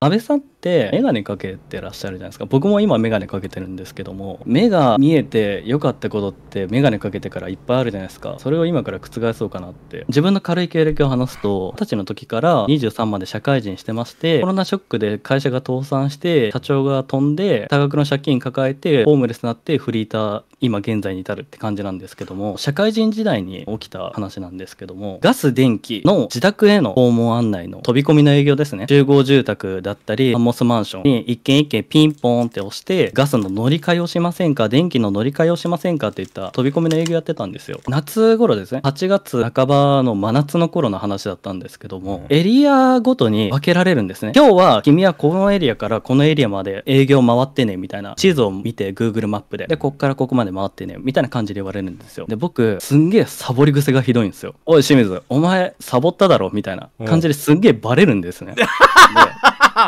安倍さんって眼鏡かけてらっしゃるじゃないですか僕も今眼鏡かけてるんですけども目が見えて良かったことって眼鏡かけてからいっぱいあるじゃないですかそれを今から覆そうかなって自分の軽い経歴を話すと二十歳の時から23まで社会人してましてコロナショックで会社が倒産して社長が飛んで多額の借金抱えてホームレスになってフリーター今現在に至るって感じなんですけども社会人時代に起きた話なんですけどもガス電気の自宅への訪問案内の飛び込みの営業ですね集合住宅だったりンモスマンションに一軒一軒ピンポーンって押してガスの乗り換えをしませんか電気の乗り換えをしませんかっていった飛び込みの営業やってたんですよ夏頃ですね8月半ばの真夏の頃の話だったんですけどもエリアごとに分けられるんですね今日は君はこのエリアからこのエリアまで営業回ってねみたいな地図を見て Google マップででこっからここまで回ってねみたいな感じで言われるんですよで僕すんげえサボり癖がひどいんですよおい清水お前サボっただろみたいな感じですんげえバレるんですね、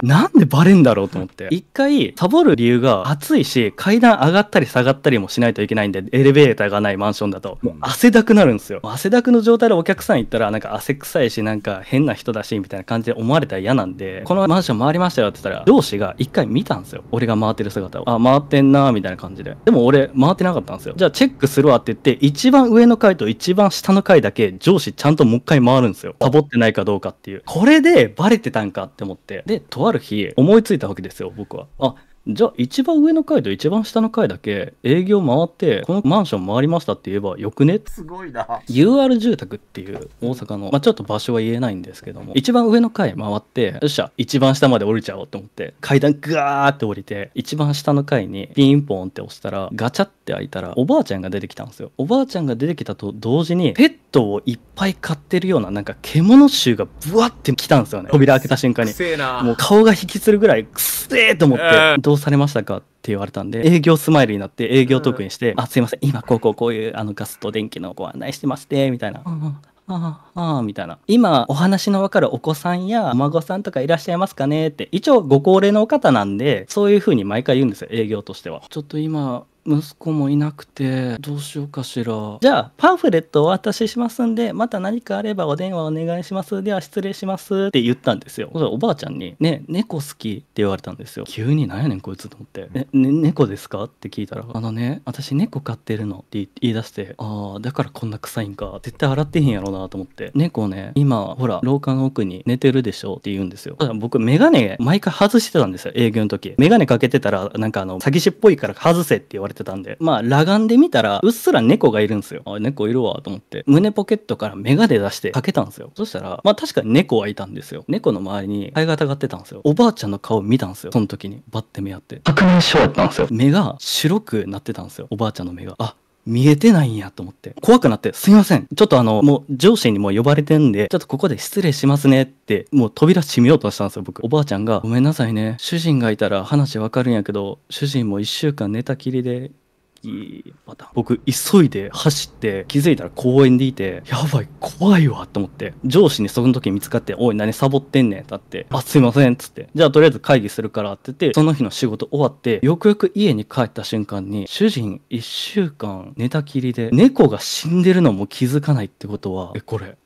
なんでバレんだろうと思って。一回、サボる理由が暑いし、階段上がったり下がったりもしないといけないんで、エレベーターがないマンションだと、もう汗だくなるんですよ。汗だくの状態でお客さん行ったら、なんか汗臭いし、なんか変な人だし、みたいな感じで思われたら嫌なんで、このマンション回りましたよって言ったら、上司が一回見たんですよ。俺が回ってる姿を。あ、回ってんなーみたいな感じで。でも俺、回ってなかったんですよ。じゃあチェックするわって言って、一番上の階と一番下の階だけ、上司ちゃんともう一回回るんですよ。サボってないかどうかっていう。これでバレてたんかって思って。で、とあるる日思いついたわけですよ僕はあじゃあ一番上の階と一番下の階だけ営業回ってこのマンション回りましたって言えばよくねすごいな UR 住宅っていう大阪の、まあ、ちょっと場所は言えないんですけども一番上の階回ってよっしゃ一番下まで降りちゃおうと思って階段ガーって降りて一番下の階にピンポンって押したらガチャって開いたらおばあちゃんが出てきたんですよおばあちゃんが出てきたと同時にペットをいっぱい飼ってるようななんか獣臭がブワって来たんですよね扉開けた瞬間にもう顔が引きするぐらいくつえーと思って、どうされましたかって言われたんで、営業スマイルになって営業トークにして、あ、すいません、今こうこうこういうあのガスと電気のご案内してまして、みたいな。ああ、ああ、みたいな。今、お話のわかるお子さんやお孫さんとかいらっしゃいますかねって、一応ご高齢の方なんで、そういうふうに毎回言うんですよ、営業としては。ちょっと今、息子もいなくてどうしようかしらじゃあパンフレットをお渡ししますんでまた何かあればお電話お願いしますでは失礼しますって言ったんですよおばあちゃんに「ね猫好き」って言われたんですよ急に何やねんこいつと思って「ねね猫ですか?」って聞いたら「あのね私猫飼ってるの」って言い出して「ああだからこんな臭いんか絶対洗ってへんやろな」と思って「猫ね今ほら廊下の奥に寝てるでしょ」って言うんですよただ僕メガネ毎回外してたんですよ営業の時メガネかけてたらなんかあの詐欺師っぽいから外せって言われててたんで、まあ、裸眼で見たら、うっすら猫がいるんですよ。あ、猫いるわ、と思って。胸ポケットからメガネ出してかけたんですよ。そしたら、まあ確かに猫はいたんですよ。猫の周りにハエがたがってたんですよ。おばあちゃんの顔見たんですよ。その時に、バッて目合って。白明症やったんですよ。目が白くなってたんですよ。おばあちゃんの目が。あ、見えてないんやと思って、怖くなって、すいません。ちょっとあの、もう上司にも呼ばれてんで、ちょっとここで失礼しますねって、もう扉閉めようとしたんですよ、僕。おばあちゃんが、ごめんなさいね。主人がいたら話わかるんやけど、主人も一週間寝たきりで、時、また僕急いで走って気づいたら公園でいて、やばい、怖いわと思って、上司にその時見つかって、おい、何サボってんねんってって、あ、すいませんっつって、じゃあとりあえず会議するからって言って、その日の仕事終わって、よくよく家に帰った瞬間に、主人1週間寝たきりで、猫が死んでるのも気づかないってことは、え、これ、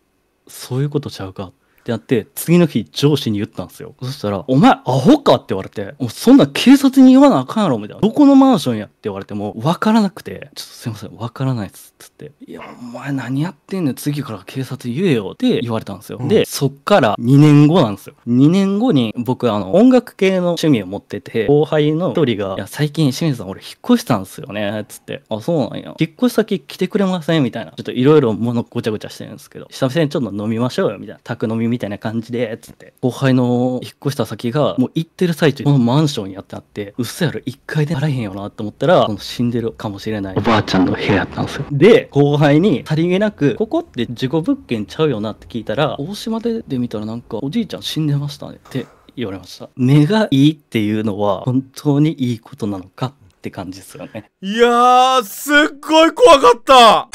そういうことちゃうかってなって、次の日上司に言ったんですよ。そしたら、お前アホかって言われて、もうそんな警察に言わなあかんやろみたいな。どこのマンションやって言われても、わからなくて、ちょっとすいません、わからないっす。つって、いや、お前何やってんねん、次から警察言えよって言われたんですよ。うん、で、そっから2年後なんですよ。2年後に僕、あの、音楽系の趣味を持ってて、後輩の一人が、いや、最近清水さん俺引っ越したんですよね、つって、あ、そうなんや。引っ越し先来てくれませんみたいな。ちょっといろいろ物ごちゃごちゃしてるんですけど、久々にちょっと飲みましょうよ、みたいな。宅飲みみたいな感じで、つって、後輩の引っ越した先が、もう行ってる最中、このマンションやってなって、うっそやろ、1階で払えへんよなと思ったら、その死んでるかもしれないおばあちゃんの部屋やったんですよ。で、後輩にさりげなく、ここって事故物件ちゃうよなって聞いたら、大島でで見たらなんか、おじいちゃん死んでましたねって言われました。目がいいっていうのは、本当にいいことなのかって感じですよね。いやー、すっごい怖かった